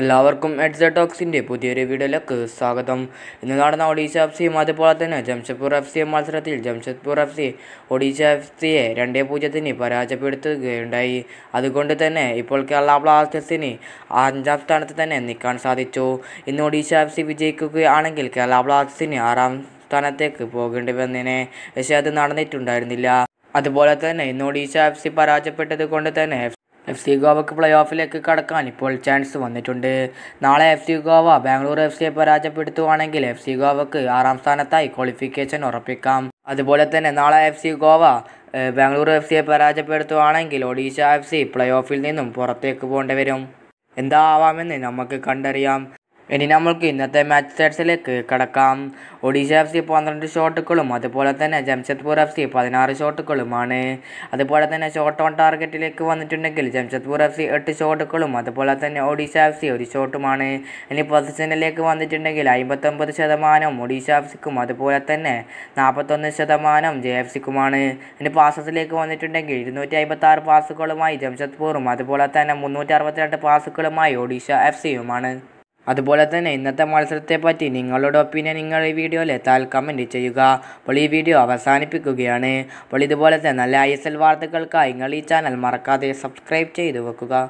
എല്ലാവർക്കും എഡ്സ ടോക്സിൻ്റെ പുതിയൊരു വീഡിയോയിലേക്ക് സ്വാഗതം ഇന്ന് നടന്ന ഒഡീഷ എഫ് സിയും അതുപോലെ തന്നെ ജംഷഡ്പൂർ എഫ് സി മത്സരത്തിൽ Jamshedpur F C Odisha F സിയെ രണ്ടേ പൂജ്യത്തിന് പരാജയപ്പെടുത്തുകയുണ്ടായി അതുകൊണ്ട് തന്നെ ഇപ്പോൾ കേരള ബ്ലാസ്റ്റേഴ്സിന് അഞ്ചാം സ്ഥാനത്ത് തന്നെ നിൽക്കാൻ സാധിച്ചു ഇന്ന് ഒഡീഷ എഫ് സി വിജയിക്കുകയാണെങ്കിൽ കേരള ബ്ലാസ്റ്റേഴ്സിന് ആറാം സ്ഥാനത്തേക്ക് പോകേണ്ടി വന്നേനെ പക്ഷേ അത് നടന്നിട്ടുണ്ടായിരുന്നില്ല അതുപോലെ തന്നെ ഇന്ന് ഒഡീഷ എഫ് സി പരാജയപ്പെട്ടത് കൊണ്ട് തന്നെ എഫ് സി ഗോവയ്ക്ക് പ്ലേ ഓഫിലേക്ക് കടക്കാൻ ഇപ്പോൾ ചാൻസ് വന്നിട്ടുണ്ട് നാളെ F C Goa Bangalore F സിയെ പരാജയപ്പെടുത്തുവാണെങ്കിൽ എഫ് സി ഗോവയ്ക്ക് ആറാം സ്ഥാനത്തായി ക്വാളിഫിക്കേഷൻ ഉറപ്പിക്കാം അതുപോലെ തന്നെ നാളെ F C Goa Bangalore F സിയെ പരാജയപ്പെടുത്തുവാണെങ്കിൽ ഒഡീഷ എഫ് സി പ്ലേ ഓഫിൽ നിന്നും പുറത്തേക്ക് പോകേണ്ടി വരും എന്താവാമെന്ന് നമുക്ക് കണ്ടറിയാം ഇനി നമ്മൾക്ക് ഇന്നത്തെ മാച്ച് സ്റ്റാറ്റ്സിലേക്ക് കടക്കാം ഒഡീഷ എഫ് സി പന്ത്രണ്ട് ഷോട്ടുകളും അതുപോലെ തന്നെ ജംഷദ്പൂർ എഫ് സി പതിനാറ് ഷോട്ടുകളുമാണ് അതുപോലെ തന്നെ ഷോട്ട് ഓൺ ടാർഗറ്റിലേക്ക് വന്നിട്ടുണ്ടെങ്കിൽ ജംഷദ്പൂർ എഫ് സി എട്ട് ഷോട്ടുകളും അതുപോലെ തന്നെ ഒഡീഷ എഫ് സി ഒരു ഷോട്ടുമാണ് ഇനി പൊസിഷനിലേക്ക് വന്നിട്ടുണ്ടെങ്കിൽ അമ്പത്തൊമ്പത് ശതമാനം ഒഡീഷ എഫ് സിക്കും അതുപോലെ തന്നെ നാൽപ്പത്തൊന്ന് ശതമാനം ജെ എഫ് സിക്കുമാണ് ഇനി പാസസിലേക്ക് വന്നിട്ടുണ്ടെങ്കിൽ ഇരുന്നൂറ്റി ആറ് പാസുകളുമായി ജംഷദ്പൂറും അതുപോലെ തന്നെ മുന്നൂറ്റി അറുപത്തിരണ്ട് പാസുകളുമായി ഒഡീഷ എഫ് സിയുമാണ് അതുപോലെ തന്നെ ഇന്നത്തെ മത്സരത്തെപ്പറ്റി നിങ്ങളുടെ ഒപ്പീനിയൻ നിങ്ങൾ ഈ വീഡിയോയിൽ എത്താൽ കമൻറ്റ് ചെയ്യുക അപ്പോൾ ഈ വീഡിയോ അവസാനിപ്പിക്കുകയാണ് അപ്പോൾ ഇതുപോലത്തെ നല്ല ഐ എസ് എൽ വാർത്തകൾക്കായി നിങ്ങൾ ഈ ചാനൽ മറക്കാതെ സബ്സ്ക്രൈബ് ചെയ്ത് വെക്കുക